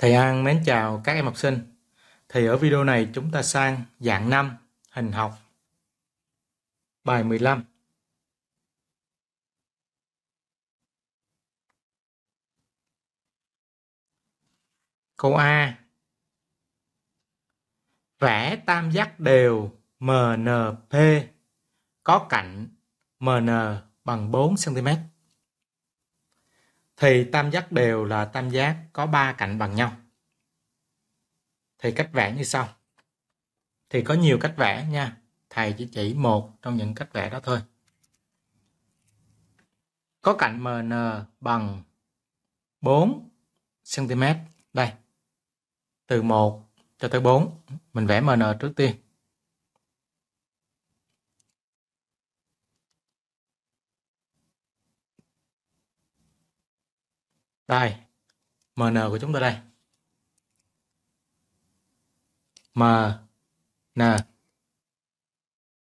Thầy An mến chào các em học sinh. Thì ở video này chúng ta sang dạng 5 hình học bài 15. Câu A. Vẽ tam giác đều MNP có cạnh MN bằng 4 cm thì tam giác đều là tam giác có ba cạnh bằng nhau. Thì cách vẽ như sau. Thì có nhiều cách vẽ nha. Thầy chỉ chỉ một trong những cách vẽ đó thôi. Có cạnh MN bằng 4 cm. Đây. Từ 1 cho tới 4. Mình vẽ MN trước tiên. đây mn của chúng ta đây m n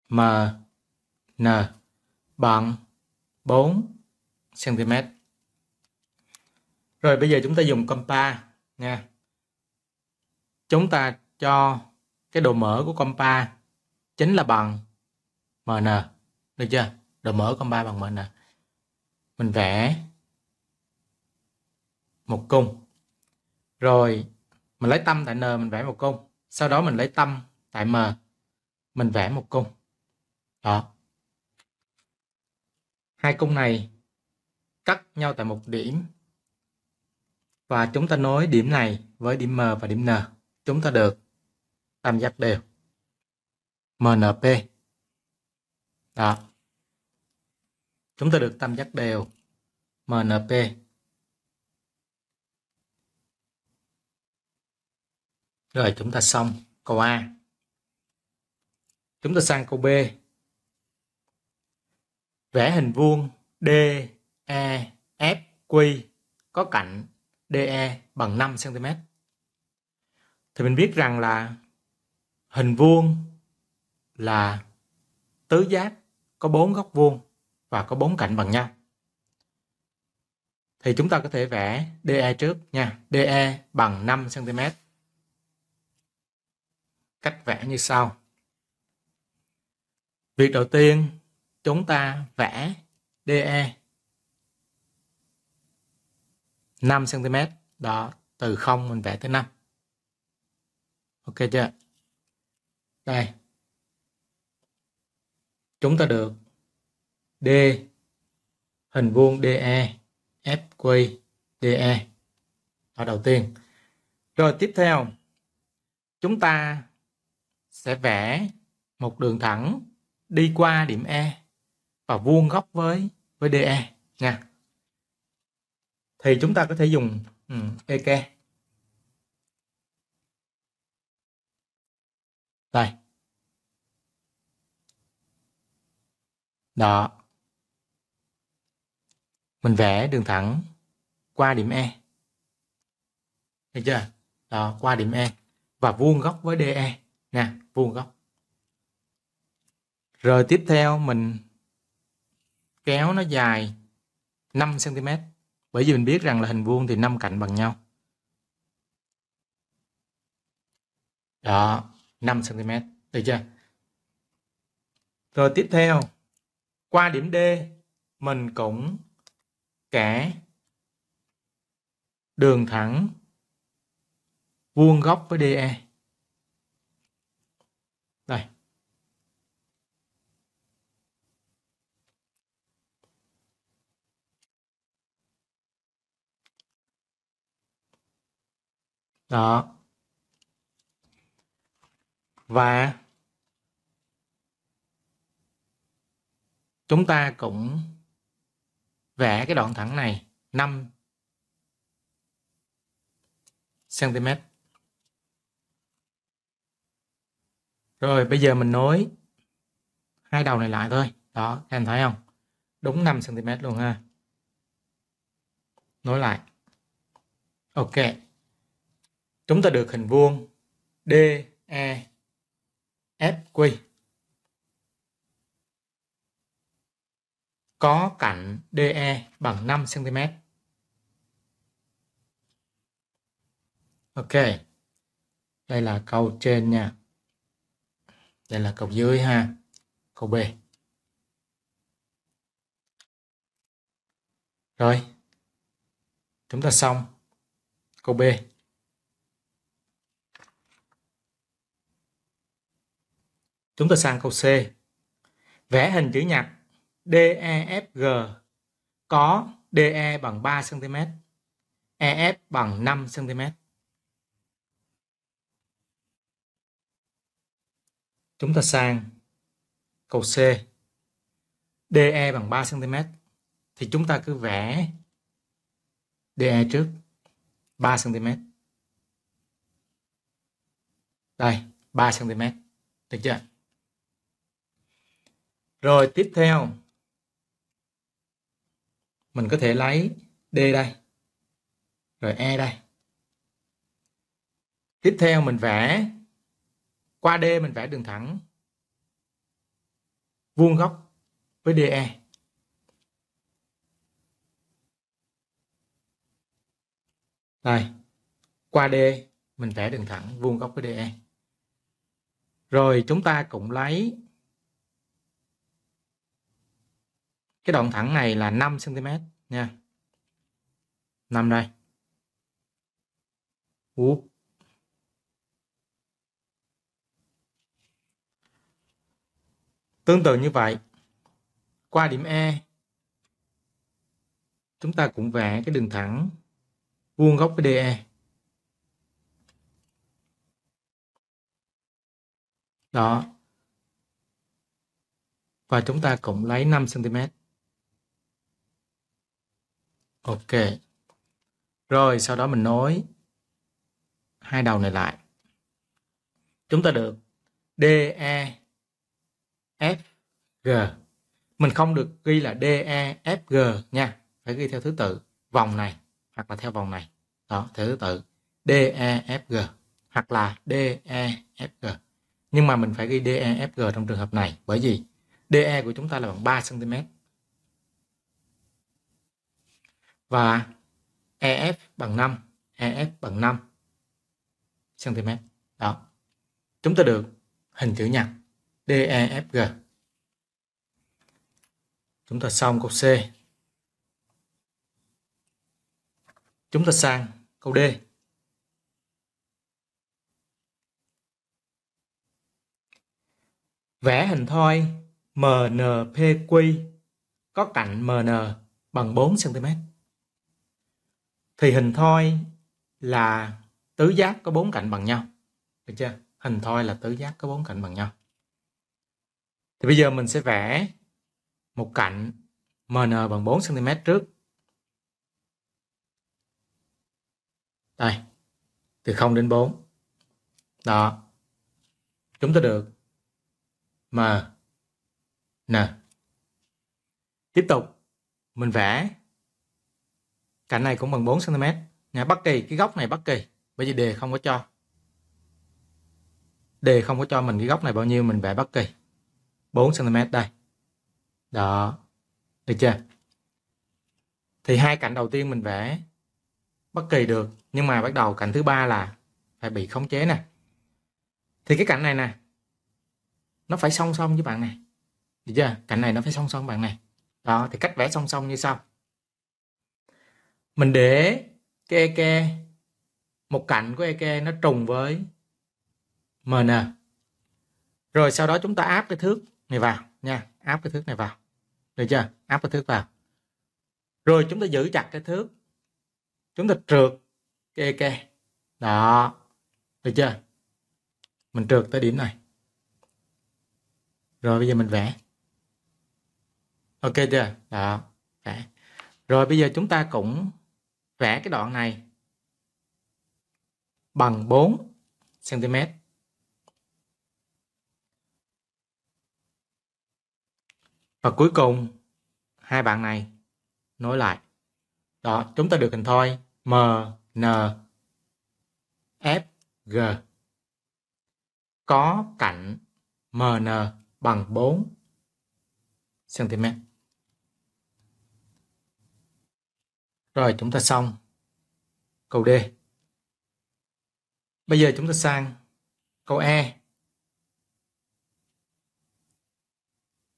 m n bằng 4 cm rồi bây giờ chúng ta dùng compa nha chúng ta cho cái độ mở của compa chính là bằng mn được chưa độ mở compa bằng mn mình vẽ một cung rồi mình lấy tâm tại n mình vẽ một cung sau đó mình lấy tâm tại m mình vẽ một cung đó hai cung này cắt nhau tại một điểm và chúng ta nối điểm này với điểm m và điểm n chúng ta được tam giác đều mnp đó chúng ta được tam giác đều mnp Rồi chúng ta xong câu A. Chúng ta sang câu B. Vẽ hình vuông DEFQ có cạnh DE bằng 5 cm. Thì mình biết rằng là hình vuông là tứ giác có bốn góc vuông và có bốn cạnh bằng nhau. Thì chúng ta có thể vẽ DE trước nha, DE bằng 5 cm cách vẽ như sau. Việc đầu tiên, chúng ta vẽ DE 5 cm, đó từ 0 mình vẽ tới 5. Ok chưa? Đây. Chúng ta được D hình vuông DE FQ DE. Đó đầu tiên. Rồi tiếp theo chúng ta sẽ vẽ một đường thẳng đi qua điểm E và vuông góc với với DE nha. Thì chúng ta có thể dùng ừ, EK. Đây. Đó. Mình vẽ đường thẳng qua điểm E. Được chưa? Đó, qua điểm E và vuông góc với DE nè vuông góc rồi tiếp theo mình kéo nó dài 5 cm bởi vì mình biết rằng là hình vuông thì năm cạnh bằng nhau đó 5 cm được chưa rồi tiếp theo qua điểm D mình cũng kẻ đường thẳng vuông góc với DE đó và chúng ta cũng vẽ cái đoạn thẳng này 5 cm rồi bây giờ mình nối hai đầu này lại thôi đó em thấy không đúng 5 cm luôn ha nối lại ok chúng ta được hình vuông DE FQ có cạnh DE bằng 5 cm. Ok. Đây là câu trên nha. Đây là câu dưới ha. câu B. Rồi. Chúng ta xong. Câu B. Chúng ta sang câu C. Vẽ hình chữ nhật DEFG có DE bằng 3 cm, EF bằng 5 cm. Chúng ta sang câu C. DE bằng 3 cm thì chúng ta cứ vẽ DE trước 3 cm. Đây, 3 cm. Được chưa? Rồi tiếp theo, mình có thể lấy D đây, rồi E đây. Tiếp theo mình vẽ, qua D mình vẽ đường thẳng, vuông góc với DE. Đây, qua D mình vẽ đường thẳng vuông góc với DE. Rồi chúng ta cũng lấy cái đoạn thẳng này là 5 cm nha 5 đây Úp. tương tự như vậy qua điểm E chúng ta cũng vẽ cái đường thẳng vuông góc với DE đó và chúng ta cũng lấy 5 cm Ok. Rồi sau đó mình nối hai đầu này lại. Chúng ta được DE FG. Mình không được ghi là DE FG nha, phải ghi theo thứ tự vòng này hoặc là theo vòng này. Đó, theo thứ tự DE FG hoặc là DE FG. Nhưng mà mình phải ghi DE FG trong trường hợp này bởi vì DE của chúng ta là bằng 3 cm và EF bằng 5 EF bằng 5 cm đó chúng ta được hình chữ nhật DEFG chúng ta xong câu C chúng ta sang câu D vẽ hình thoi MNPQ có cạnh MN bằng 4 cm thì hình thoi là tứ giác có bốn cạnh bằng nhau được chưa hình thoi là tứ giác có bốn cạnh bằng nhau thì bây giờ mình sẽ vẽ một cạnh MN bằng 4 cm trước. Đây. Từ 0 đến 4. Đó. Chúng ta được M N. Tiếp tục mình vẽ cạnh này cũng bằng 4 cm nhà bất kỳ cái góc này bất kỳ bởi vì đề không có cho đề không có cho mình cái góc này bao nhiêu mình vẽ bất kỳ 4 cm đây đó được chưa thì hai cạnh đầu tiên mình vẽ bất kỳ được nhưng mà bắt đầu cạnh thứ ba là phải bị khống chế nè thì cái cạnh này nè nó phải song song với bạn này được chưa cạnh này nó phải song song bạn này đó thì cách vẽ song song như sau mình để cái eke một cạnh của eke nó trùng với mn rồi sau đó chúng ta áp cái thước này vào nha áp cái thước này vào được chưa áp cái thước vào rồi chúng ta giữ chặt cái thước chúng ta trượt cái eke đó được chưa mình trượt tới điểm này rồi bây giờ mình vẽ ok chưa đó vẽ rồi bây giờ chúng ta cũng vẽ cái đoạn này bằng 4 cm. Và cuối cùng hai bạn này nối lại. Đó, chúng ta được hình thoi M N F G có cạnh MN bằng 4 cm. Rồi chúng ta xong câu D. Bây giờ chúng ta sang câu E.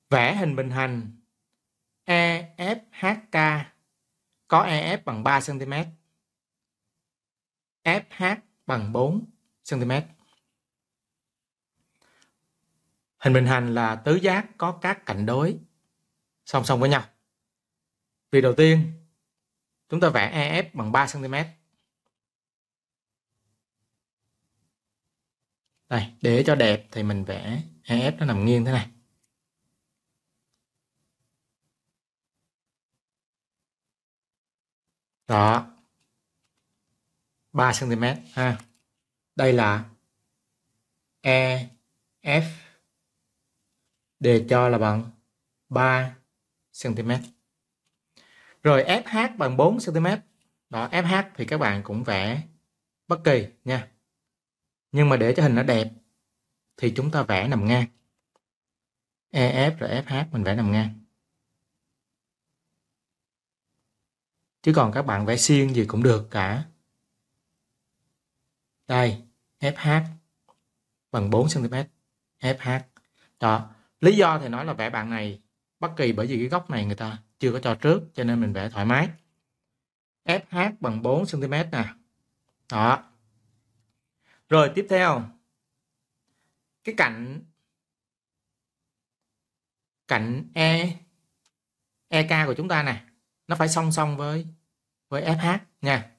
Vẽ hình bình hành EFHK có EF bằng 3 cm. FH bằng 4 cm. Hình bình hành là tứ giác có các cạnh đối song song với nhau. Vì đầu tiên Chúng ta vẽ EF bằng 3 cm. Đây, để cho đẹp thì mình vẽ EF nó nằm nghiêng thế này. Đó. 3 cm ha. Đây là EF để cho là bằng 3 cm. Rồi FH bằng 4 cm. Đó, FH thì các bạn cũng vẽ bất kỳ nha. Nhưng mà để cho hình nó đẹp thì chúng ta vẽ nằm ngang. EF rồi FH mình vẽ nằm ngang. Chứ còn các bạn vẽ xiên gì cũng được cả. Đây, FH bằng 4 cm. FH. Đó, lý do thì nói là vẽ bạn này bất kỳ bởi vì cái góc này người ta chưa có cho trước cho nên mình vẽ thoải mái FH bằng 4 cm nè đó rồi tiếp theo cái cạnh cạnh E EK của chúng ta nè nó phải song song với với FH nha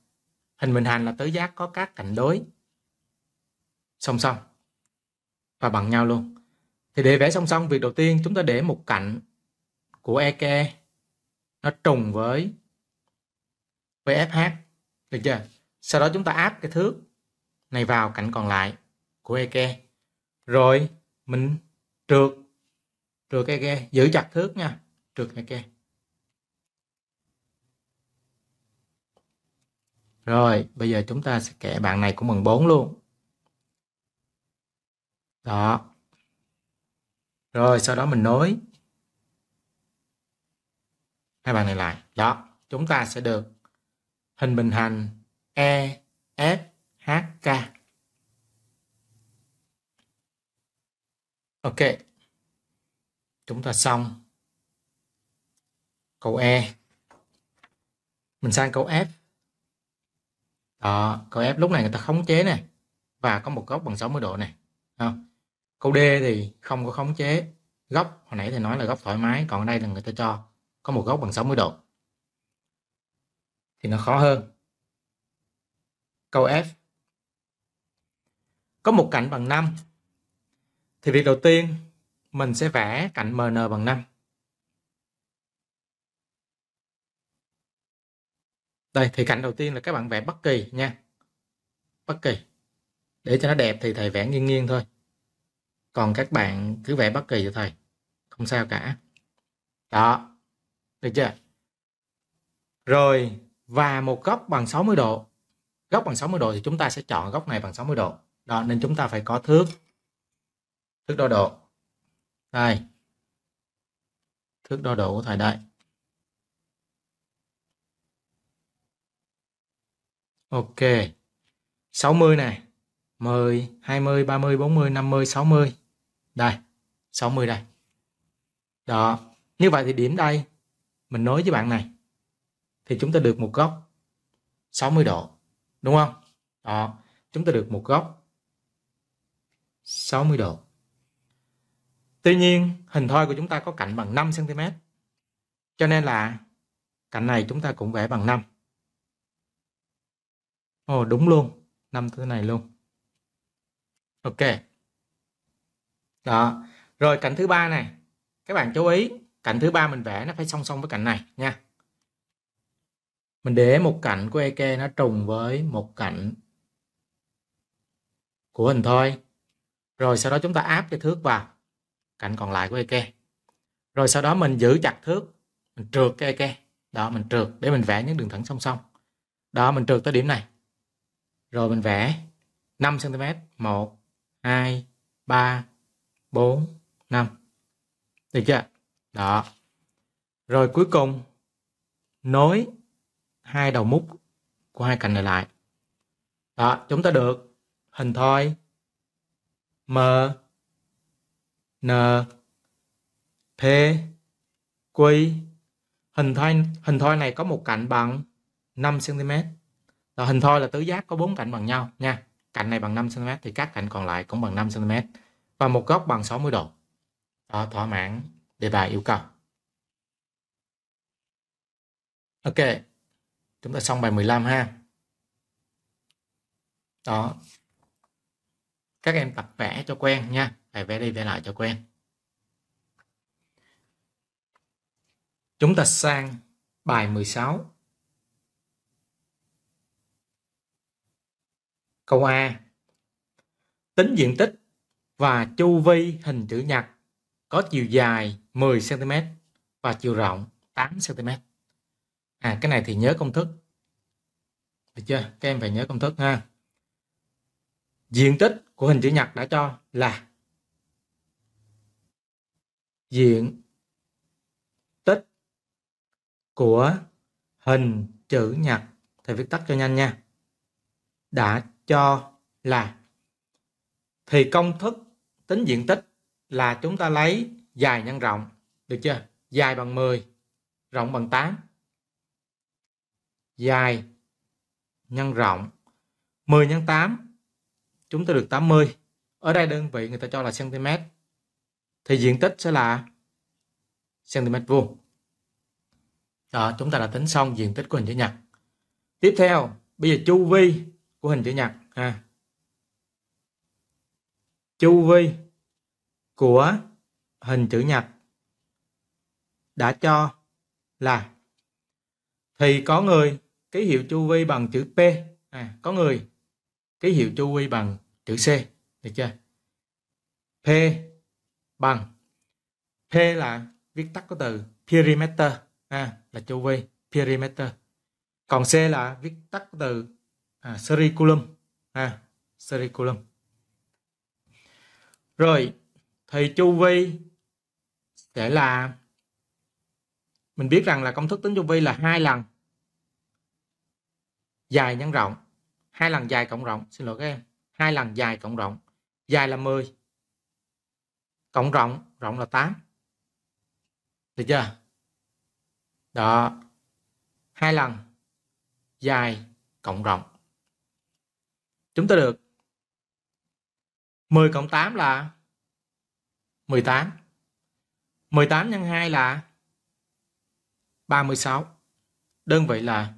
hình bình hành là tứ giác có các cạnh đối song song và bằng nhau luôn thì để vẽ song song việc đầu tiên chúng ta để một cạnh của EK nó trùng với với FH được chưa sau đó chúng ta áp cái thước này vào cạnh còn lại của EK rồi mình trượt trượt EK giữ chặt thước nha trượt EK rồi bây giờ chúng ta sẽ kẻ bạn này cũng bằng 4 luôn đó rồi sau đó mình nối hai bài này lại đó chúng ta sẽ được hình bình hành e f h k ok chúng ta xong câu e mình sang câu f đó câu f lúc này người ta khống chế này và có một góc bằng 60 độ này không câu d thì không có khống chế góc hồi nãy thì nói là góc thoải mái còn ở đây là người ta cho có một góc bằng 60 độ thì nó khó hơn câu F có một cạnh bằng 5 thì việc đầu tiên mình sẽ vẽ cạnh MN bằng 5 đây thì cạnh đầu tiên là các bạn vẽ bất kỳ nha bất kỳ để cho nó đẹp thì thầy vẽ nghiêng nghiêng thôi còn các bạn cứ vẽ bất kỳ cho thầy không sao cả đó được chưa? Rồi và một góc bằng 60 độ. Góc bằng 60 độ thì chúng ta sẽ chọn góc này bằng 60 độ. Đó nên chúng ta phải có thước thước đo độ. Đây. Thước đo độ của thời đại Ok. 60 này. 10, 20, 30, 40, 50, 60. Đây. 60 đây. Đó. Như vậy thì điểm đây mình nối với bạn này thì chúng ta được một góc 60 độ đúng không đó chúng ta được một góc 60 độ tuy nhiên hình thoi của chúng ta có cạnh bằng 5 cm cho nên là cạnh này chúng ta cũng vẽ bằng 5 ồ đúng luôn 5 thứ này luôn ok đó rồi cạnh thứ ba này các bạn chú ý cạnh thứ ba mình vẽ nó phải song song với cạnh này nha mình để một cạnh của EK nó trùng với một cạnh của hình thôi rồi sau đó chúng ta áp cái thước vào cạnh còn lại của EK rồi sau đó mình giữ chặt thước mình trượt cái EK đó mình trượt để mình vẽ những đường thẳng song song đó mình trượt tới điểm này rồi mình vẽ 5 cm 1 2 3 4 5 được chưa đó. Rồi cuối cùng nối hai đầu mút của hai cành này lại. Đó, chúng ta được hình thoi M N P Q hình thoi hình thoi này có một cạnh bằng 5 cm. Đó, hình thoi là tứ giác có bốn cạnh bằng nhau nha. Cạnh này bằng 5 cm thì các cạnh còn lại cũng bằng 5 cm và một góc bằng 60 độ. Đó, thỏa mãn đề bài yêu cầu. Ok, chúng ta xong bài 15 ha. Đó. Các em tập vẽ cho quen nha, phải vẽ đi vẽ lại cho quen. Chúng ta sang bài 16. Câu A. Tính diện tích và chu vi hình chữ nhật có chiều dài 10 cm và chiều rộng 8 cm. À cái này thì nhớ công thức. Được chưa? Các em phải nhớ công thức ha. Diện tích của hình chữ nhật đã cho là diện tích của hình chữ nhật thầy viết tắt cho nhanh nha đã cho là thì công thức tính diện tích là chúng ta lấy dài nhân rộng. Được chưa? Dài bằng 10, rộng bằng 8. Dài nhân rộng. 10 nhân 8 chúng ta được 80. Ở đây đơn vị người ta cho là cm. Thì diện tích sẽ là cm vuông. Đó, chúng ta đã tính xong diện tích của hình chữ nhật. Tiếp theo, bây giờ chu vi của hình chữ nhật. À. Chu vi của hình chữ nhật đã cho là thì có người ký hiệu chu vi bằng chữ P à, có người ký hiệu chu vi bằng chữ C được chưa P bằng P là viết tắt của từ perimeter à, là chu vi perimeter còn C là viết tắt của từ à, curriculum à, curriculum rồi thì chu vi sẽ là mình biết rằng là công thức tính chu vi là hai lần dài nhân rộng hai lần dài cộng rộng xin lỗi các em hai lần dài cộng rộng dài là 10 cộng rộng rộng là 8 được chưa đó hai lần dài cộng rộng chúng ta được 10 cộng 8 là 18. 18 nhân 2 là 36. Đơn vị là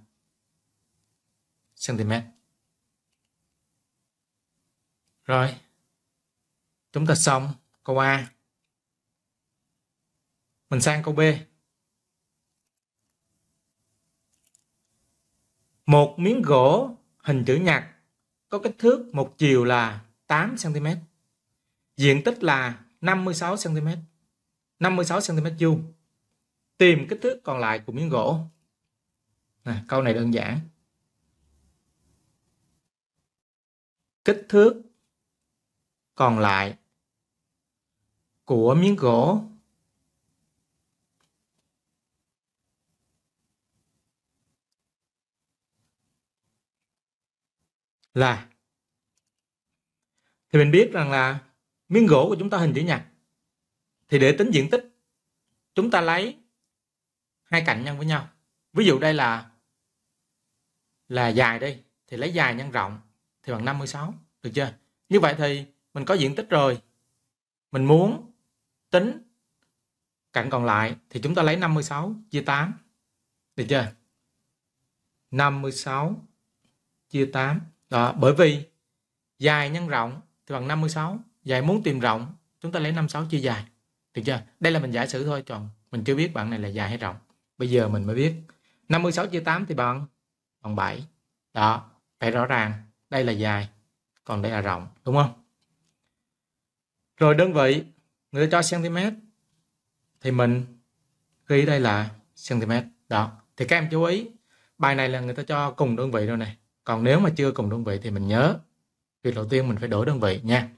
cm. Rồi. Chúng ta xong câu A. Mình sang câu B. Một miếng gỗ hình chữ nhật có kích thước một chiều là 8 cm. Diện tích là 56 cm 56 cm vuông tìm kích thước còn lại của miếng gỗ nè, câu này đơn giản kích thước còn lại của miếng gỗ là thì mình biết rằng là miếng gỗ của chúng ta hình chữ nhật thì để tính diện tích chúng ta lấy hai cạnh nhân với nhau ví dụ đây là là dài đi thì lấy dài nhân rộng thì bằng 56 được chưa như vậy thì mình có diện tích rồi mình muốn tính cạnh còn lại thì chúng ta lấy 56 chia 8 được chưa 56 chia 8 đó bởi vì dài nhân rộng thì bằng 56 dài muốn tìm rộng, chúng ta lấy 5 6 chia dài. Được chưa? Đây là mình giả sử thôi, còn mình chưa biết bạn này là dài hay rộng. Bây giờ mình mới biết. 56 chia 8 thì bằng bằng 7. Đó, phải rõ ràng đây là dài, còn đây là rộng, đúng không? Rồi đơn vị người ta cho cm thì mình ghi đây là cm. Đó, thì các em chú ý, bài này là người ta cho cùng đơn vị rồi này. Còn nếu mà chưa cùng đơn vị thì mình nhớ việc đầu tiên mình phải đổi đơn vị nha.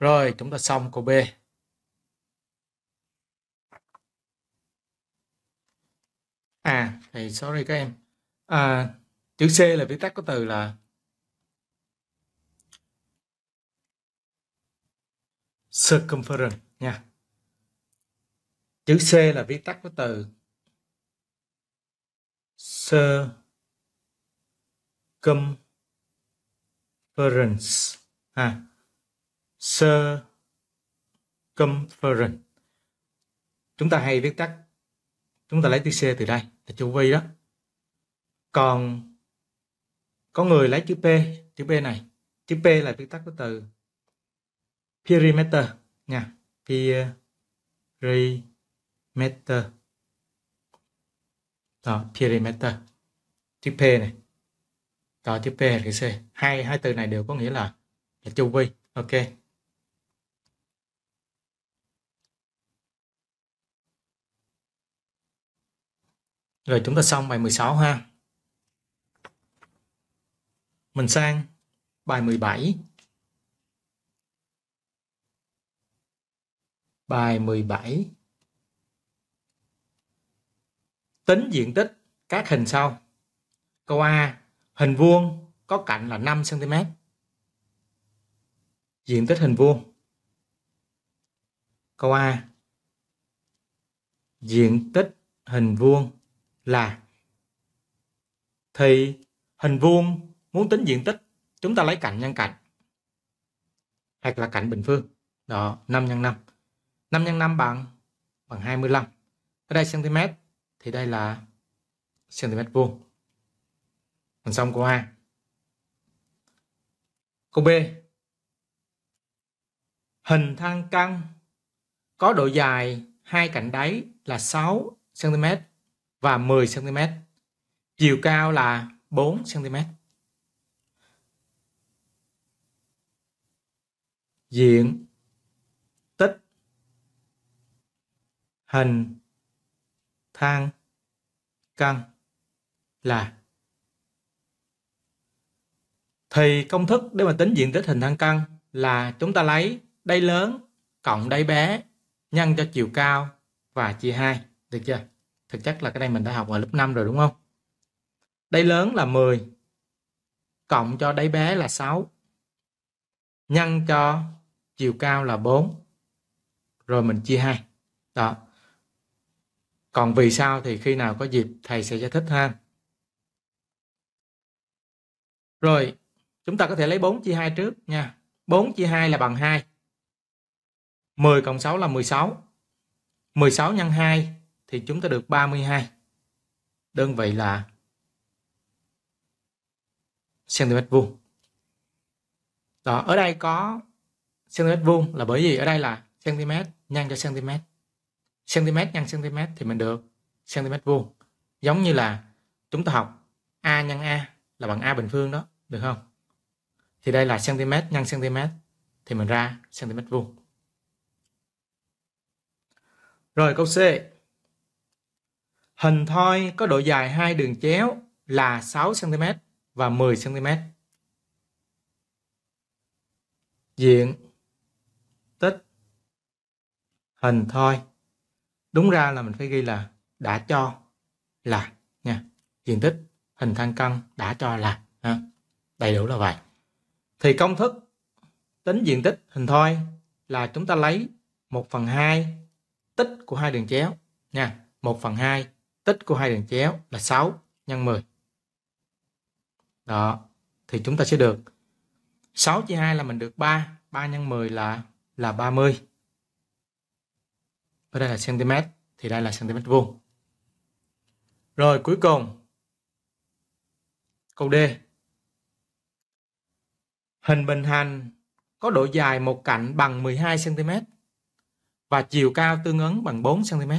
Rồi, chúng ta xong câu B. À, thì sorry các em. À, chữ C là viết tắt của từ là circumference nha. Chữ C là viết tắt của từ circumference ha. À circumference chúng ta hay viết tắt chúng ta lấy chữ c từ đây là chu vi đó còn có người lấy chữ p chữ p này chữ p là viết tắt của từ perimeter nha perimeter đó perimeter chữ p này đó chữ p là chữ c hai hai từ này đều có nghĩa là là chu vi ok Rồi chúng ta xong bài 16 ha. Mình sang bài 17. Bài 17. Tính diện tích các hình sau. Câu A, hình vuông có cạnh là 5 cm. Diện tích hình vuông. Câu A. Diện tích hình vuông là thì hình vuông muốn tính diện tích chúng ta lấy cạnh nhân cạnh hoặc là cạnh bình phương đó 5 x 5 5 x 5 bằng bằng 25 ở đây cm thì đây là cm vuông thành xong câu A câu B hình thang căng có độ dài hai cạnh đáy là 6 cm và 10 cm. Chiều cao là 4 cm. Diện tích hình thang căn là thì công thức để mà tính diện tích hình thang căn là chúng ta lấy đáy lớn cộng đáy bé nhân cho chiều cao và chia 2 được chưa thực chất là cái này mình đã học ở lớp 5 rồi đúng không đây lớn là 10 cộng cho đáy bé là 6 nhân cho chiều cao là 4 rồi mình chia 2 đó còn vì sao thì khi nào có dịp thầy sẽ giải thích ha rồi chúng ta có thể lấy 4 chia 2 trước nha 4 chia 2 là bằng 2 10 cộng 6 là 16 16 nhân 2 thì chúng ta được 32. Đơn vị là cm vuông. Đó, ở đây có cm vuông là bởi vì ở đây là cm nhân cho cm. cm nhân cm thì mình được cm vuông. Giống như là chúng ta học a nhân a là bằng a bình phương đó, được không? Thì đây là cm nhân cm thì mình ra cm vuông. Rồi câu C Hình thoi có độ dài hai đường chéo là 6cm và 10cm. Diện tích hình thoi. Đúng ra là mình phải ghi là đã cho là nha. Diện tích hình thang cân đã cho là ha. Đầy đủ là vậy. Thì công thức tính diện tích hình thoi là chúng ta lấy 1 phần 2 tích của hai đường chéo nha. 1 phần 2 tích của hai đường chéo là 6 nhân 10. Đó, thì chúng ta sẽ được 6 chia 2 là mình được 3, 3 nhân 10 là là 30. Ở đây là cm thì đây là cm vuông. Rồi cuối cùng câu D. Hình bình hành có độ dài một cạnh bằng 12 cm và chiều cao tương ứng bằng 4 cm.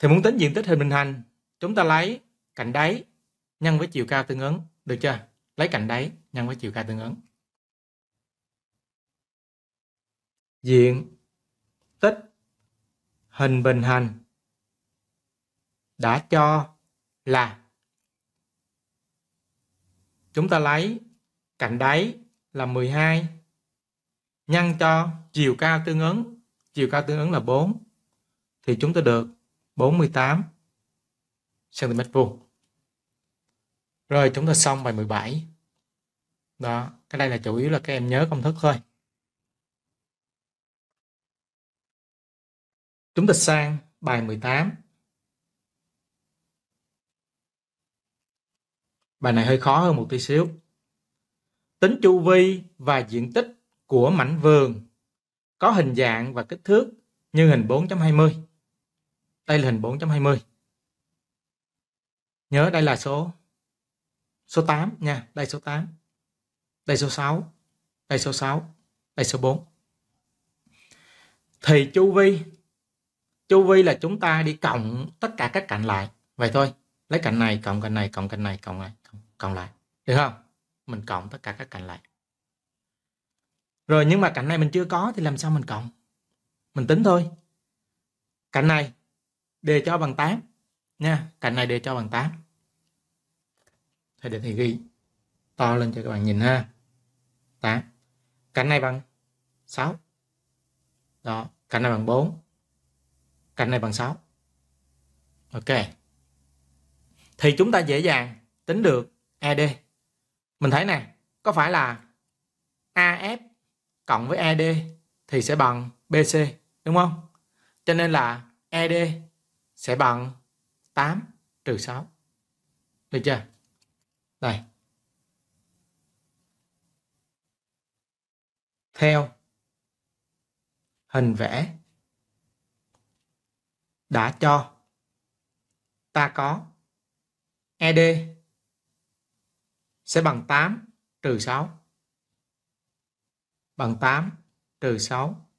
Thì muốn tính diện tích hình bình hành, chúng ta lấy cạnh đáy nhân với chiều cao tương ứng, được chưa? Lấy cạnh đáy nhân với chiều cao tương ứng. Diện tích hình bình hành đã cho là chúng ta lấy cạnh đáy là 12 nhân cho chiều cao tương ứng, chiều cao tương ứng là 4 thì chúng ta được 48 cm vuông rồi chúng ta xong bài 17 đó cái đây là chủ yếu là các em nhớ công thức thôi chúng ta sang bài 18 bài này hơi khó hơn một tí xíu tính chu vi và diện tích của mảnh vườn có hình dạng và kích thước như hình 4.20 đây là hình 4.20. Nhớ đây là số số 8 nha, đây số 8. Đây số 6, đây số 6, đây số 4. Thì chu vi chu vi là chúng ta đi cộng tất cả các cạnh lại. Vậy thôi, lấy cạnh này cộng cạnh này cộng cạnh này cộng lại cộng, cộng lại. Được không? Mình cộng tất cả các cạnh lại. Rồi nhưng mà cạnh này mình chưa có thì làm sao mình cộng? Mình tính thôi. Cạnh này đề cho bằng 8 nha cạnh này đề cho bằng 8 thầy để thầy ghi to lên cho các bạn nhìn ha 8 cạnh này bằng 6 đó cạnh này bằng 4 cạnh này bằng 6 ok thì chúng ta dễ dàng tính được ED mình thấy nè có phải là AF cộng với ED thì sẽ bằng BC đúng không cho nên là ED sẽ bằng 8 trừ 6. Được chưa? Đây. Theo hình vẽ đã cho ta có ED sẽ bằng 8 trừ 6 bằng 8 trừ 6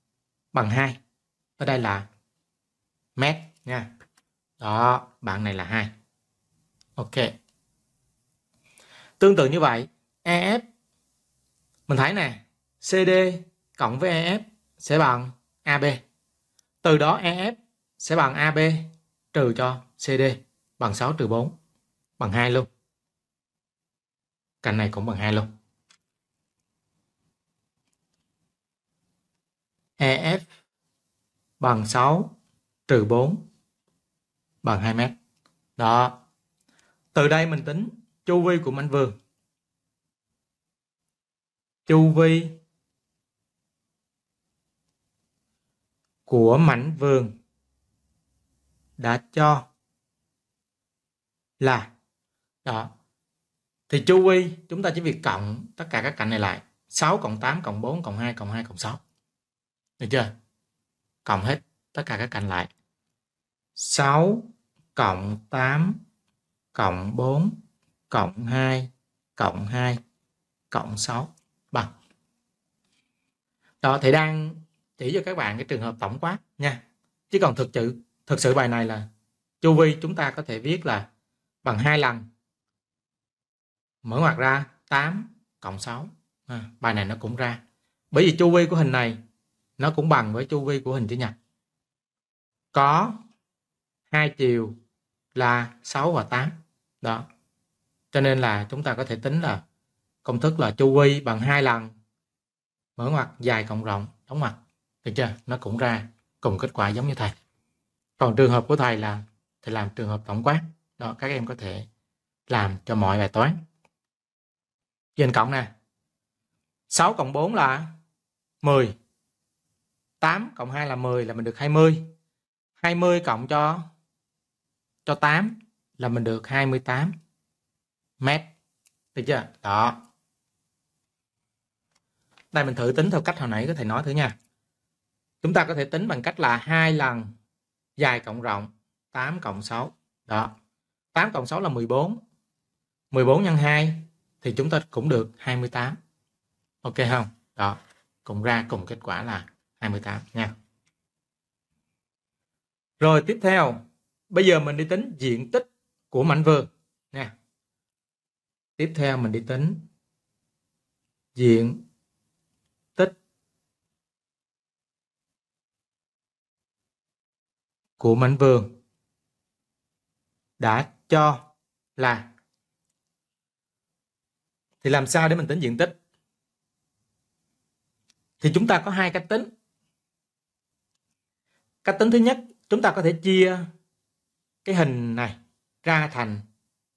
bằng 2 ở đây là mét nha đó, bạn này là hai Ok. Tương tự như vậy, EF mình thấy nè, CD cộng với EF sẽ bằng AB. Từ đó EF sẽ bằng AB trừ cho CD bằng 6 trừ 4 bằng 2 luôn. Cạnh này cũng bằng 2 luôn. EF bằng 6 trừ 4 bằng 2 mét. Đó. Từ đây mình tính chu vi của mảnh vườn. Chu vi của mảnh vườn đã cho là đó. Thì chu vi chúng ta chỉ việc cộng tất cả các cạnh này lại. 6 cộng 8 cộng 4 cộng 2 cộng 2 cộng 6. Được chưa? Cộng hết tất cả các cạnh lại 6 cộng 8 cộng 4 cộng 2 cộng 2 cộng 6 bằng. Đó thì đang chỉ cho các bạn cái trường hợp tổng quát nha. Chứ còn thực sự thực sự bài này là chu vi chúng ta có thể viết là bằng hai lần mở ngoặc ra 8 cộng 6. À, bài này nó cũng ra. Bởi vì chu vi của hình này nó cũng bằng với chu vi của hình chữ nhật. Có hai chiều là 6 và 8 đó cho nên là chúng ta có thể tính là công thức là chu vi bằng hai lần mở ngoặc dài cộng rộng đóng ngoặc được chưa nó cũng ra cùng kết quả giống như thầy còn trường hợp của thầy là thầy làm trường hợp tổng quát đó các em có thể làm cho mọi bài toán trên cộng nè 6 cộng 4 là 10 8 cộng 2 là 10 là mình được 20 20 cộng cho cho 8 là mình được 28 mét. Được chưa? Đó. Đây mình thử tính theo cách hồi nãy có thầy nói thử nha. Chúng ta có thể tính bằng cách là hai lần dài cộng rộng 8 cộng 6. Đó. 8 cộng 6 là 14. 14 nhân 2 thì chúng ta cũng được 28. Ok không? Đó. Cùng ra cùng kết quả là 28 nha. Rồi tiếp theo bây giờ mình đi tính diện tích của mảnh vườn nè tiếp theo mình đi tính diện tích của mảnh vườn đã cho là thì làm sao để mình tính diện tích thì chúng ta có hai cách tính cách tính thứ nhất chúng ta có thể chia cái hình này ra thành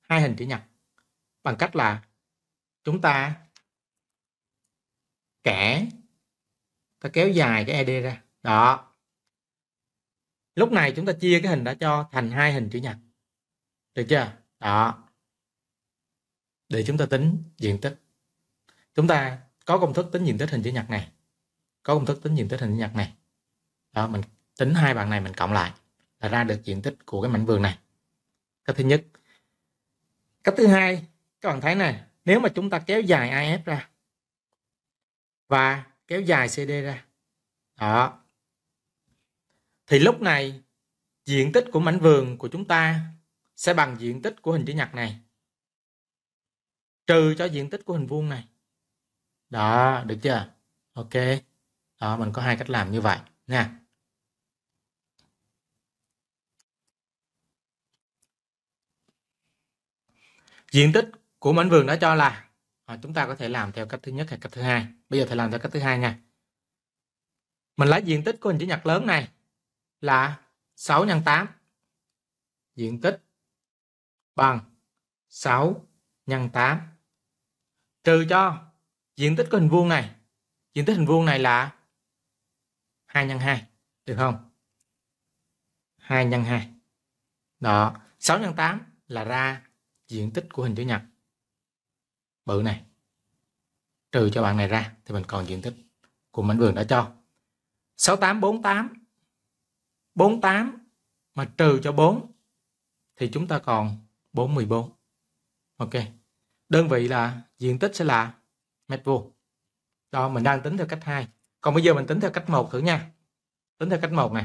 hai hình chữ nhật bằng cách là chúng ta kẻ ta kéo dài cái ED ra đó lúc này chúng ta chia cái hình đã cho thành hai hình chữ nhật được chưa đó để chúng ta tính diện tích chúng ta có công thức tính diện tích hình chữ nhật này có công thức tính diện tích hình chữ nhật này đó mình tính hai bạn này mình cộng lại ra được diện tích của cái mảnh vườn này Cách thứ nhất cách thứ hai các bạn thấy này nếu mà chúng ta kéo dài IF ra và kéo dài CD ra đó thì lúc này diện tích của mảnh vườn của chúng ta sẽ bằng diện tích của hình chữ nhật này trừ cho diện tích của hình vuông này đó được chưa ok đó mình có hai cách làm như vậy nha diện tích của mảnh vườn đã cho là à, chúng ta có thể làm theo cách thứ nhất hay cách thứ hai bây giờ thầy làm theo cách thứ hai nha mình lấy diện tích của hình chữ nhật lớn này là 6 x 8 diện tích bằng 6 x 8 trừ cho diện tích của hình vuông này diện tích hình vuông này là 2 x 2 được không 2 x 2 đó 6 x 8 là ra diện tích của hình chữ nhật bự này trừ cho bạn này ra thì mình còn diện tích của mảnh vườn đã cho 6848 48 mà trừ cho 4 thì chúng ta còn 414 ok đơn vị là diện tích sẽ là mét vuông đó mình đang tính theo cách 2 còn bây giờ mình tính theo cách 1 thử nha tính theo cách 1 nè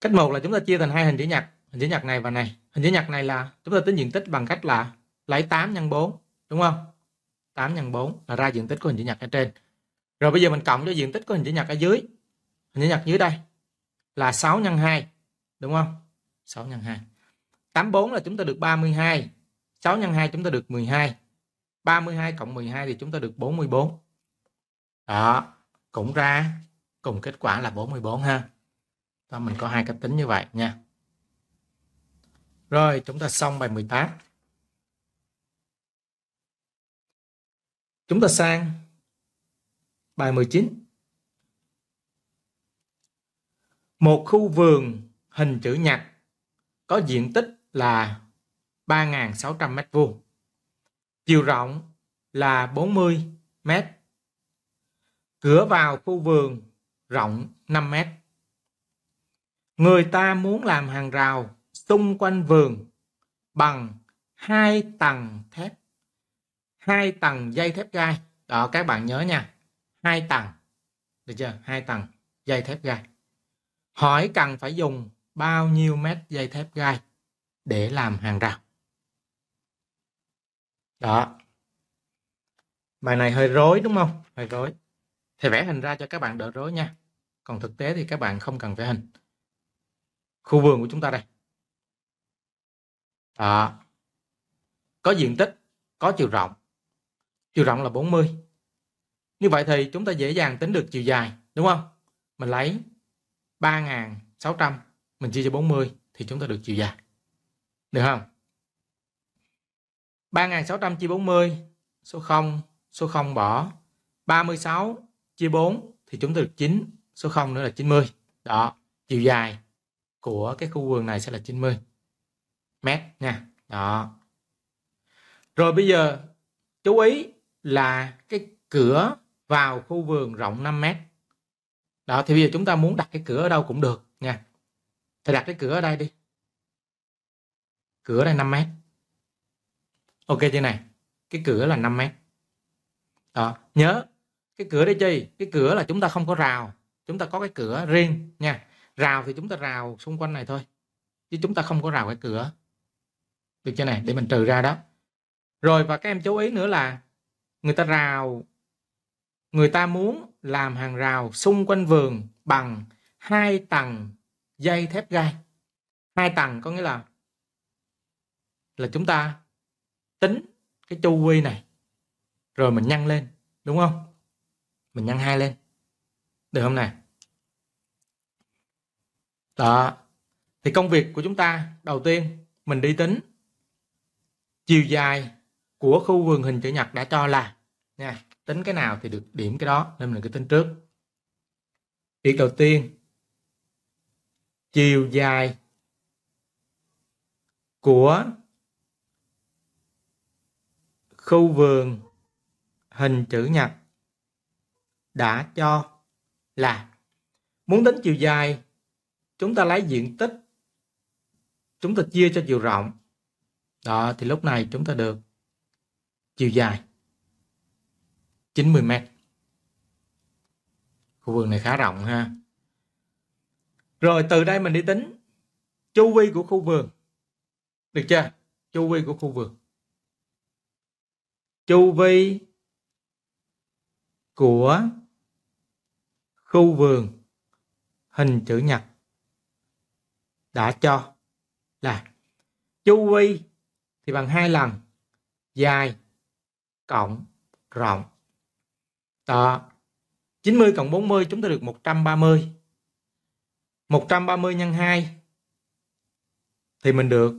cách 1 là chúng ta chia thành hai hình chữ nhật hình chữ nhật này và này hình chữ nhật này là chúng ta tính diện tích bằng cách là lấy 8 nhân 4 đúng không 8 nhân 4 là ra diện tích của hình chữ nhật ở trên rồi bây giờ mình cộng cho diện tích của hình chữ nhật ở dưới hình chữ nhật dưới đây là 6 nhân 2 đúng không 6 nhân 2 84 là chúng ta được 32 6 nhân 2 chúng ta được 12 32 cộng 12 thì chúng ta được 44 đó cũng ra cùng kết quả là 44 ha đó, mình có hai cách tính như vậy nha rồi, chúng ta xong bài 18. Chúng ta sang bài 19. Một khu vườn hình chữ nhật có diện tích là 3.600 m2. Chiều rộng là 40 m. Cửa vào khu vườn rộng 5 m. Người ta muốn làm hàng rào xung quanh vườn bằng hai tầng thép hai tầng dây thép gai đó các bạn nhớ nha hai tầng được chưa hai tầng dây thép gai hỏi cần phải dùng bao nhiêu mét dây thép gai để làm hàng rào đó bài này hơi rối đúng không hơi rối thầy vẽ hình ra cho các bạn đỡ rối nha còn thực tế thì các bạn không cần vẽ hình khu vườn của chúng ta đây đó. À, có diện tích có chiều rộng chiều rộng là 40 như vậy thì chúng ta dễ dàng tính được chiều dài đúng không mình lấy 3.600 mình chia cho 40 thì chúng ta được chiều dài được không 3.600 chia 40 số 0 số 0 bỏ 36 chia 4 thì chúng ta được 9 số 0 nữa là 90 đó chiều dài của cái khu vườn này sẽ là 90 mét nha đó rồi bây giờ chú ý là cái cửa vào khu vườn rộng 5 mét đó thì bây giờ chúng ta muốn đặt cái cửa ở đâu cũng được nha thì đặt cái cửa ở đây đi cửa đây 5 mét ok như này cái cửa là 5 mét đó nhớ cái cửa đây chi cái cửa là chúng ta không có rào chúng ta có cái cửa riêng nha rào thì chúng ta rào xung quanh này thôi chứ chúng ta không có rào cái cửa được chưa này để mình trừ ra đó rồi và các em chú ý nữa là người ta rào người ta muốn làm hàng rào xung quanh vườn bằng hai tầng dây thép gai hai tầng có nghĩa là là chúng ta tính cái chu vi này rồi mình nhân lên đúng không mình nhân hai lên được không này? đó thì công việc của chúng ta đầu tiên mình đi tính chiều dài của khu vườn hình chữ nhật đã cho là nha tính cái nào thì được điểm cái đó nên mình cứ tính trước việc đầu tiên chiều dài của khu vườn hình chữ nhật đã cho là muốn tính chiều dài chúng ta lấy diện tích chúng ta chia cho chiều rộng đó, thì lúc này chúng ta được chiều dài 90 mét. Khu vườn này khá rộng ha. Rồi từ đây mình đi tính chu vi của khu vườn. Được chưa? Chu vi của khu vườn. Chu vi của khu vườn hình chữ nhật đã cho là chu vi thì bằng hai lần dài cộng rộng. Đó. 90 cộng 40 chúng ta được 130. 130 nhân 2 thì mình được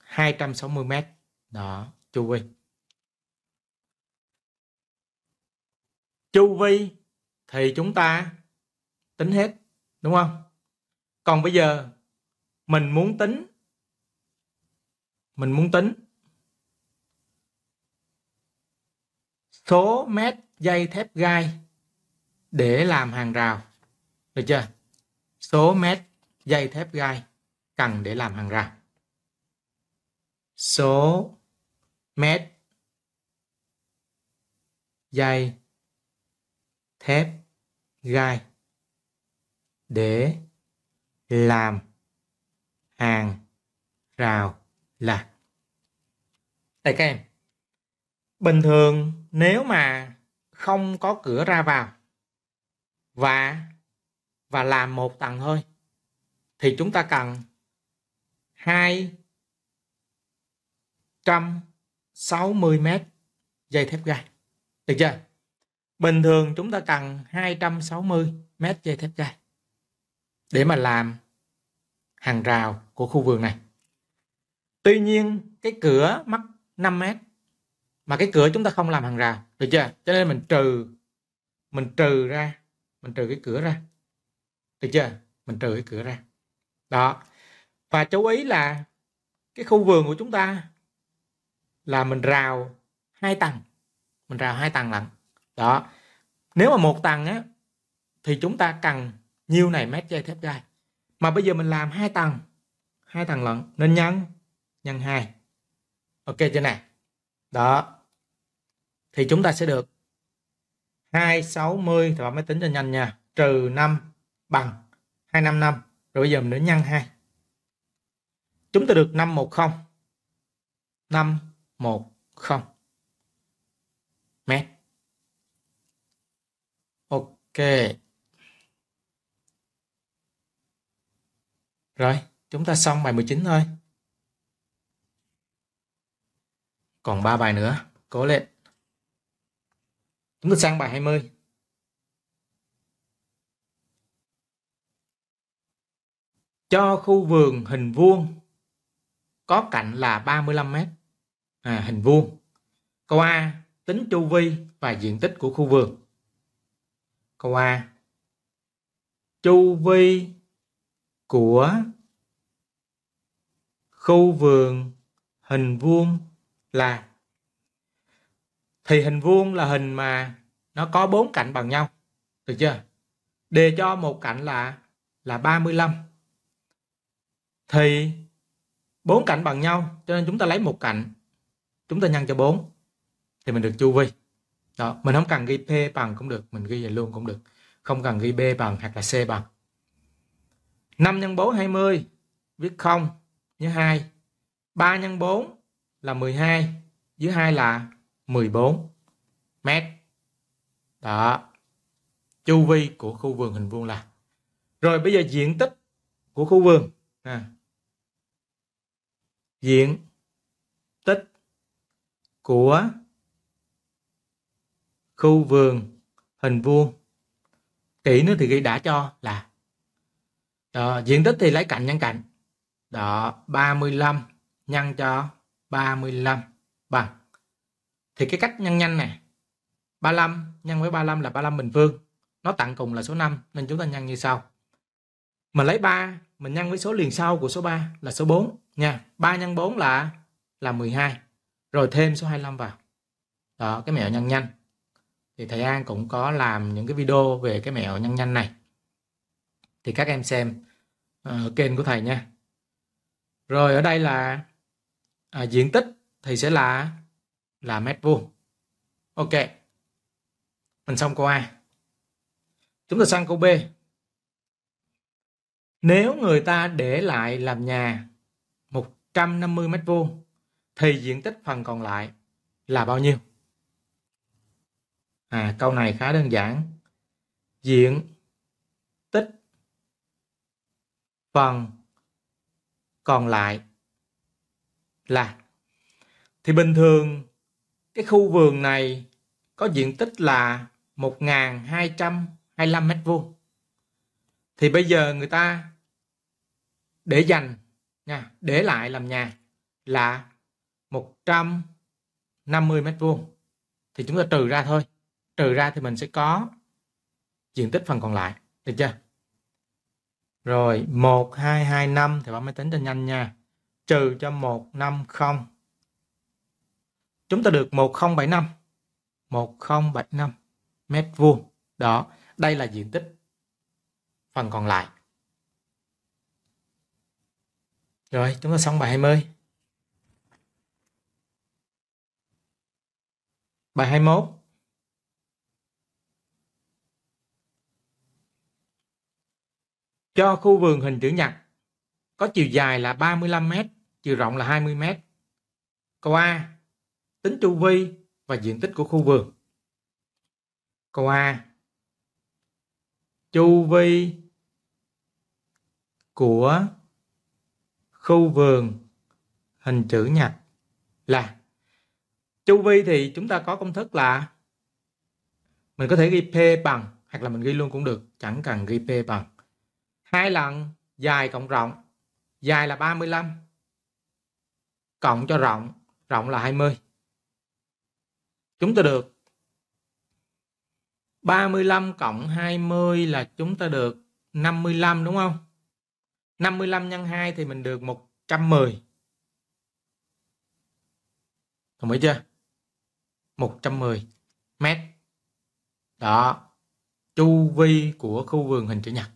260 mét. Đó, chu vi. Chu vi thì chúng ta tính hết, đúng không? Còn bây giờ mình muốn tính mình muốn tính số mét dây thép gai để làm hàng rào được chưa số mét dây thép gai cần để làm hàng rào số mét dây thép gai để làm hàng rào là đây các em Bình thường nếu mà không có cửa ra vào và và làm một tầng thôi thì chúng ta cần 260 mét dây thép gai. Được chưa? Bình thường chúng ta cần 260 mét dây thép gai để mà làm hàng rào của khu vườn này. Tuy nhiên cái cửa mắc 5 mét mà cái cửa chúng ta không làm hàng rào được chưa cho nên mình trừ mình trừ ra mình trừ cái cửa ra được chưa mình trừ cái cửa ra đó và chú ý là cái khu vườn của chúng ta là mình rào hai tầng mình rào hai tầng lận đó nếu mà một tầng á thì chúng ta cần nhiêu này mét dây thép gai mà bây giờ mình làm hai tầng hai tầng lận nên nhân nhân hai ok chưa nè đó thì chúng ta sẽ được 260 thì bạn máy tính cho nhanh nha trừ 5 bằng 255 rồi bây giờ mình nữa nhân 2 chúng ta được 510 510 mét ok rồi chúng ta xong bài 19 thôi còn 3 bài nữa cố lên Chúng ta sang bài 20. Cho khu vườn hình vuông có cạnh là 35 m. À, hình vuông. Câu A tính chu vi và diện tích của khu vườn. Câu A chu vi của khu vườn hình vuông là thì hình vuông là hình mà nó có bốn cạnh bằng nhau được chưa đề cho một cạnh là là 35 thì bốn cạnh bằng nhau cho nên chúng ta lấy một cạnh chúng ta nhân cho 4 thì mình được chu vi đó mình không cần ghi p bằng cũng được mình ghi về luôn cũng được không cần ghi b bằng hoặc là c bằng 5 nhân 4 20 viết 0 nhớ 2 3 nhân 4 là 12 dưới 2 là 14 mét đó chu vi của khu vườn hình vuông là rồi bây giờ diện tích của khu vườn à. diện tích của khu vườn hình vuông kỹ nữa thì ghi đã cho là đó, diện tích thì lấy cạnh nhân cạnh đó 35 nhân cho 35 bằng thì cái cách nhân nhanh này 35 nhân với 35 là 35 bình phương nó tặng cùng là số 5 nên chúng ta nhân như sau mình lấy 3 mình nhân với số liền sau của số 3 là số 4 nha 3 nhân 4 là là 12 rồi thêm số 25 vào đó cái mẹo nhân nhanh thì thầy An cũng có làm những cái video về cái mẹo nhân nhanh này thì các em xem ở ờ, kênh của thầy nha rồi ở đây là à, diện tích thì sẽ là là mét vuông. Ok. Mình xong câu A. Chúng ta sang câu B. Nếu người ta để lại làm nhà 150 mét vuông thì diện tích phần còn lại là bao nhiêu? À, câu này khá đơn giản. Diện tích phần còn lại là thì bình thường cái khu vườn này có diện tích là 1.225 mét vuông. Thì bây giờ người ta để dành nha, để lại làm nhà là 150 mét vuông. Thì chúng ta trừ ra thôi. Trừ ra thì mình sẽ có diện tích phần còn lại. Được chưa? Rồi 1225 thì bạn mới tính cho nhanh nha. Trừ cho 150 chúng ta được 1075 1075 mét vuông đó đây là diện tích phần còn lại rồi chúng ta xong bài 20 bài 21 cho khu vườn hình chữ nhật có chiều dài là 35 m, chiều rộng là 20 m. Câu A tính chu vi và diện tích của khu vườn. Câu A. Chu vi của khu vườn hình chữ nhật là chu vi thì chúng ta có công thức là mình có thể ghi P bằng hoặc là mình ghi luôn cũng được, chẳng cần ghi P bằng. Hai lần dài cộng rộng, dài là 35 cộng cho rộng, rộng là 20 chúng ta được 35 cộng 20 là chúng ta được 55 đúng không? 55 nhân 2 thì mình được 110. Đồng ý chưa? 110 mét. Đó. Chu vi của khu vườn hình chữ nhật.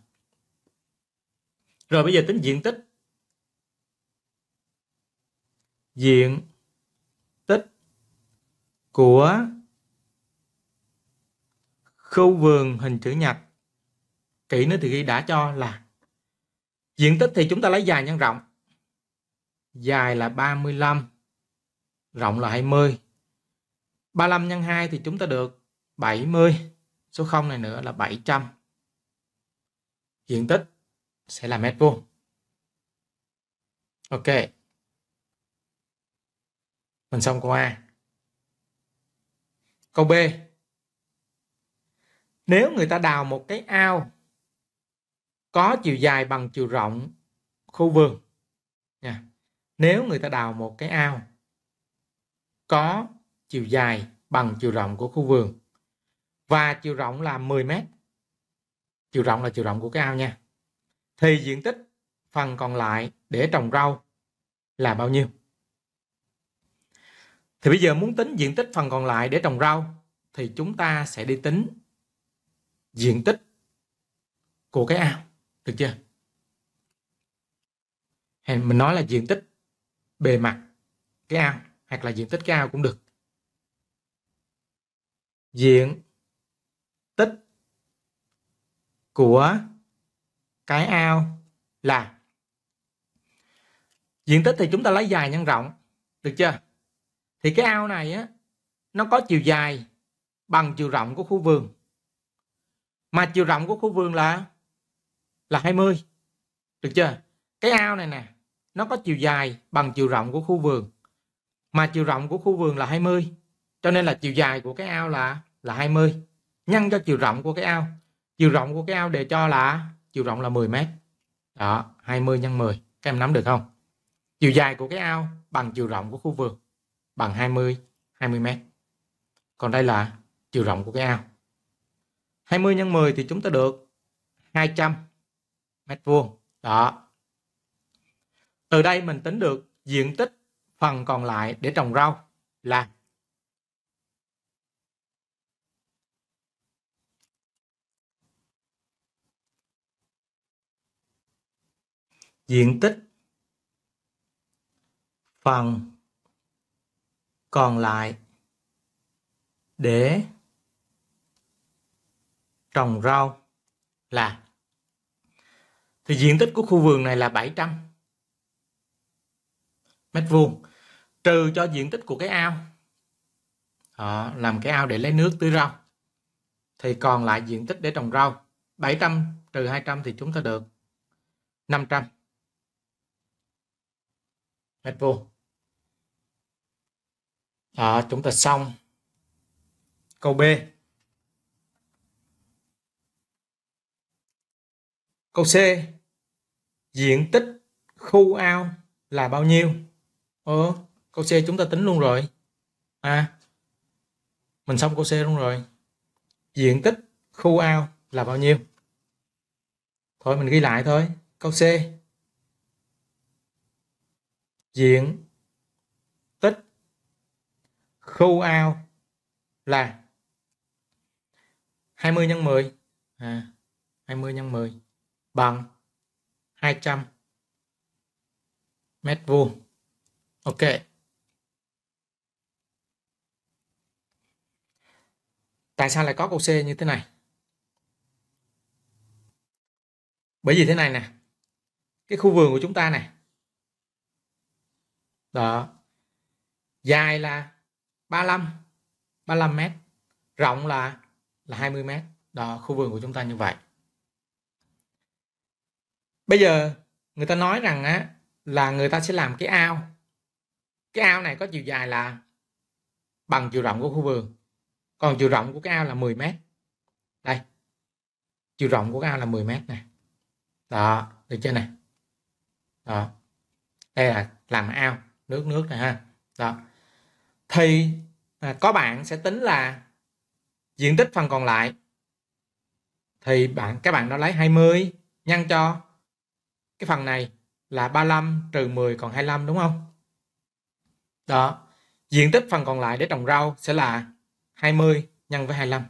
Rồi bây giờ tính diện tích. Diện của khu vườn hình chữ nhật kỹ nữa thì ghi đã cho là diện tích thì chúng ta lấy dài nhân rộng dài là 35 rộng là 20 35 nhân 2 thì chúng ta được 70 số 0 này nữa là 700 diện tích sẽ là mét vuông ok mình xong câu A Câu B. Nếu người ta đào một cái ao có chiều dài bằng chiều rộng khu vườn nha. Nếu người ta đào một cái ao có chiều dài bằng chiều rộng của khu vườn và chiều rộng là 10 mét chiều rộng là chiều rộng của cái ao nha thì diện tích phần còn lại để trồng rau là bao nhiêu thì bây giờ muốn tính diện tích phần còn lại để trồng rau thì chúng ta sẽ đi tính diện tích của cái ao. Được chưa? Hay mình nói là diện tích bề mặt cái ao hoặc là diện tích cái ao cũng được. Diện tích của cái ao là diện tích thì chúng ta lấy dài nhân rộng. Được chưa? thì cái ao này á nó có chiều dài bằng chiều rộng của khu vườn mà chiều rộng của khu vườn là là 20 được chưa cái ao này nè nó có chiều dài bằng chiều rộng của khu vườn mà chiều rộng của khu vườn là 20 cho nên là chiều dài của cái ao là là 20 nhân cho chiều rộng của cái ao chiều rộng của cái ao để cho là chiều rộng là 10 mét đó 20 nhân 10 các em nắm được không chiều dài của cái ao bằng chiều rộng của khu vườn bằng 20 20 m. Còn đây là chiều rộng của cái ao. 20 nhân 10 thì chúng ta được 200 mét vuông. Đó. Từ đây mình tính được diện tích phần còn lại để trồng rau là diện tích phần còn lại để trồng rau là thì diện tích của khu vườn này là 700 mét vuông trừ cho diện tích của cái ao Đó, làm cái ao để lấy nước tưới rau thì còn lại diện tích để trồng rau 700 trừ 200 thì chúng ta được 500 mét vuông đó, à, chúng ta xong câu B câu C diện tích khu ao là bao nhiêu ờ, câu C chúng ta tính luôn rồi à mình xong câu C luôn rồi diện tích khu ao là bao nhiêu thôi mình ghi lại thôi câu C diện khâu ao là 20 nhân 10 à, 20 nhân 10 bằng 200 mét vuông ok tại sao lại có câu C như thế này bởi vì thế này nè cái khu vườn của chúng ta này đó dài là 35 35 mét rộng là là 20 mét đó khu vườn của chúng ta như vậy bây giờ người ta nói rằng á là người ta sẽ làm cái ao cái ao này có chiều dài là bằng chiều rộng của khu vườn còn chiều rộng của cái ao là 10 mét đây chiều rộng của cái ao là 10 mét này đó được chưa này đó đây là làm ao nước nước này ha đó thì à, có bạn sẽ tính là diện tích phần còn lại thì bạn các bạn đó lấy 20 nhân cho cái phần này là 35 trừ 10 còn 25 đúng không? Đó. Diện tích phần còn lại để trồng rau sẽ là 20 nhân với 25.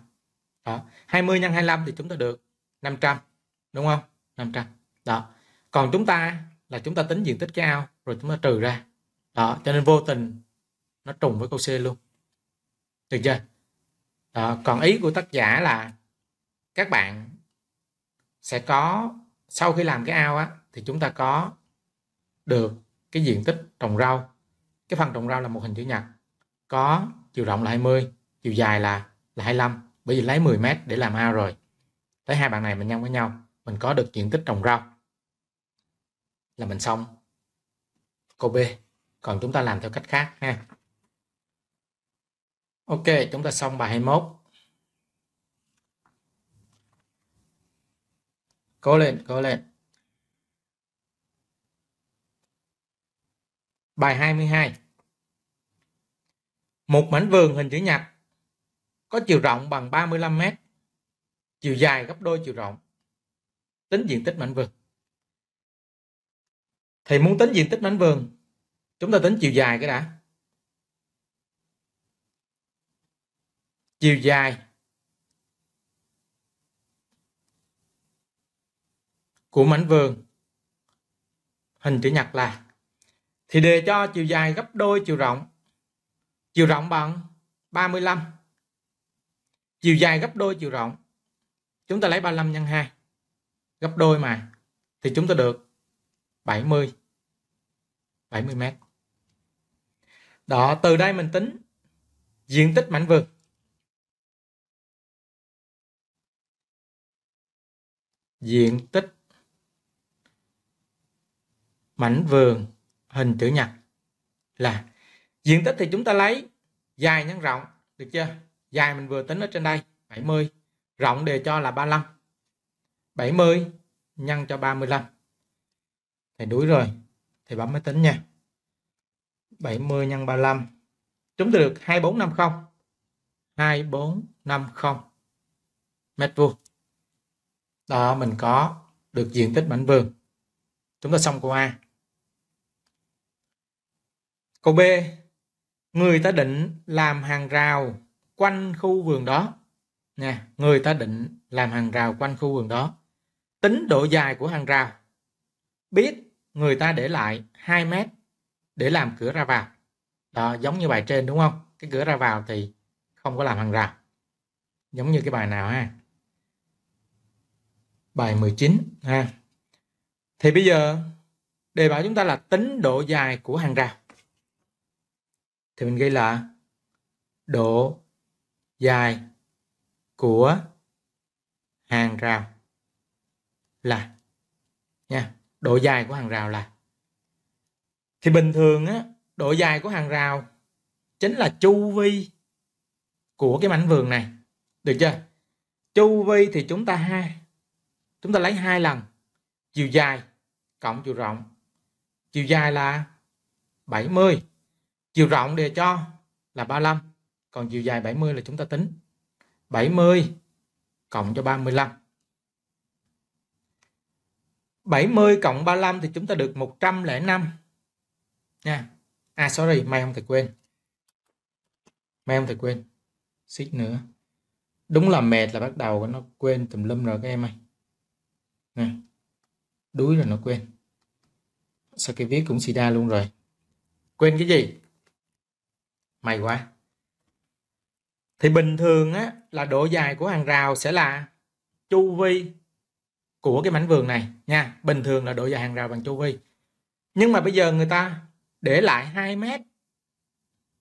Đó. 20 nhân 25 thì chúng ta được 500 đúng không? 500. Đó. Còn chúng ta là chúng ta tính diện tích cái ao rồi chúng ta trừ ra. Đó, cho nên vô tình nó trùng với câu C luôn được chưa đó. Ờ, còn ý của tác giả là các bạn sẽ có sau khi làm cái ao á thì chúng ta có được cái diện tích trồng rau cái phần trồng rau là một hình chữ nhật có chiều rộng là 20 chiều dài là là 25 bởi vì lấy 10 mét để làm ao rồi tới hai bạn này mình nhân với nhau mình có được diện tích trồng rau là mình xong câu B còn chúng ta làm theo cách khác ha Ok, chúng ta xong bài 21. Cố lên, cố lên. Bài 22. Một mảnh vườn hình chữ nhật có chiều rộng bằng 35 m, chiều dài gấp đôi chiều rộng. Tính diện tích mảnh vườn. Thì muốn tính diện tích mảnh vườn, chúng ta tính chiều dài cái đã chiều dài của mảnh vườn hình chữ nhật là thì đề cho chiều dài gấp đôi chiều rộng chiều rộng bằng 35 chiều dài gấp đôi chiều rộng chúng ta lấy 35 nhân 2 gấp đôi mà thì chúng ta được 70 70 mét đó từ đây mình tính diện tích mảnh vườn diện tích mảnh vườn hình chữ nhật là diện tích thì chúng ta lấy dài nhân rộng được chưa dài mình vừa tính ở trên đây 70 rộng đề cho là 35 70 nhân cho 35 thì đuổi rồi thì bấm máy tính nha 70 nhân 35 chúng ta được 2450 2450 mét vuông đó mình có được diện tích mảnh vườn chúng ta xong câu a câu b người ta định làm hàng rào quanh khu vườn đó nè người ta định làm hàng rào quanh khu vườn đó tính độ dài của hàng rào biết người ta để lại 2 mét để làm cửa ra vào đó giống như bài trên đúng không cái cửa ra vào thì không có làm hàng rào giống như cái bài nào ha bài 19 ha. Thì bây giờ đề bảo chúng ta là tính độ dài của hàng rào. Thì mình ghi là độ dài của hàng rào là nha, độ dài của hàng rào là thì bình thường á, độ dài của hàng rào chính là chu vi của cái mảnh vườn này, được chưa? Chu vi thì chúng ta hai chúng ta lấy hai lần chiều dài cộng chiều rộng chiều dài là 70 chiều rộng đề cho là 35 còn chiều dài 70 là chúng ta tính 70 cộng cho 35 70 cộng 35 thì chúng ta được 105 nha à sorry may không thầy quên may không thầy quên xích nữa đúng là mệt là bắt đầu nó quên tùm lum rồi các em ơi này đuối rồi nó quên sao cái viết cũng sida luôn rồi quên cái gì may quá thì bình thường á là độ dài của hàng rào sẽ là chu vi của cái mảnh vườn này nha bình thường là độ dài hàng rào bằng chu vi nhưng mà bây giờ người ta để lại 2 mét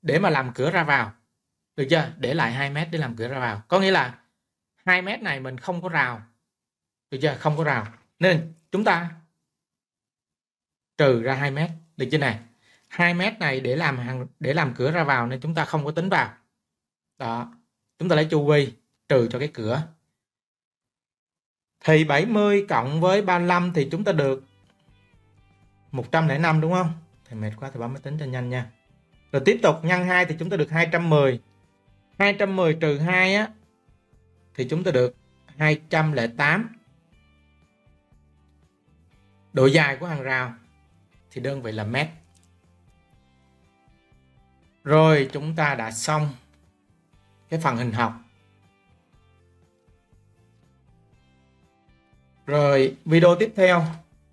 để mà làm cửa ra vào được chưa để lại 2 mét để làm cửa ra vào có nghĩa là 2 mét này mình không có rào được chưa không có rào nên chúng ta trừ ra 2 mét được chưa này 2 mét này để làm hàng để làm cửa ra vào nên chúng ta không có tính vào đó chúng ta lấy chu vi trừ cho cái cửa thì 70 cộng với 35 thì chúng ta được 105 đúng không thì mệt quá thì bấm máy tính cho nhanh nha rồi tiếp tục nhân 2 thì chúng ta được 210 210 trừ 2 á thì chúng ta được 208 độ dài của hàng rào thì đơn vị là mét rồi chúng ta đã xong cái phần hình học rồi video tiếp theo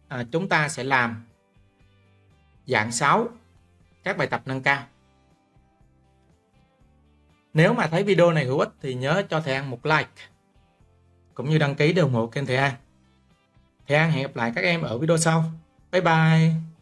à, chúng ta sẽ làm dạng 6 các bài tập nâng cao nếu mà thấy video này hữu ích thì nhớ cho thầy An một like cũng như đăng ký để ủng hộ kênh thầy An thì An hẹn gặp lại các em ở video sau. Bye bye!